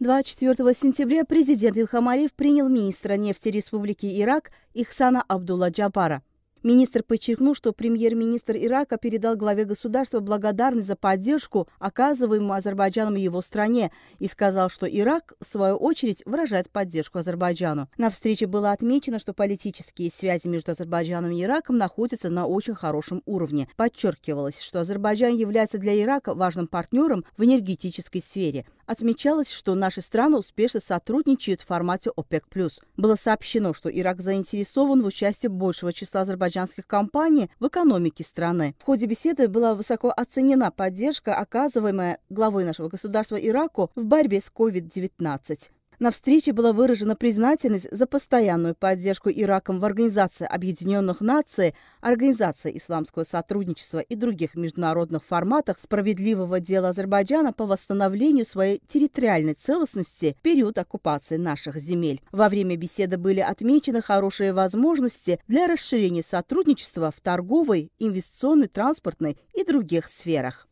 24 сентября президент Ильхам Алиев принял министра нефти Республики Ирак Ихсана Абдулла Джабара. Министр подчеркнул, что премьер-министр Ирака передал главе государства благодарность за поддержку, оказываемую Азербайджаном и его стране, и сказал, что Ирак, в свою очередь, выражает поддержку Азербайджану. На встрече было отмечено, что политические связи между Азербайджаном и Ираком находятся на очень хорошем уровне. Подчеркивалось, что Азербайджан является для Ирака важным партнером в энергетической сфере. Отмечалось, что наши страны успешно сотрудничают в формате ОПЕК+. Было сообщено, что Ирак заинтересован в участии большего числа азербайджанских компаний в экономике страны. В ходе беседы была высоко оценена поддержка, оказываемая главой нашего государства Ираку в борьбе с COVID-19. На встрече была выражена признательность за постоянную поддержку Ираком в Организации Объединенных Наций, Организации Исламского сотрудничества и других международных форматах справедливого дела Азербайджана по восстановлению своей территориальной целостности в период оккупации наших земель. Во время беседы были отмечены хорошие возможности для расширения сотрудничества в торговой, инвестиционной, транспортной и других сферах.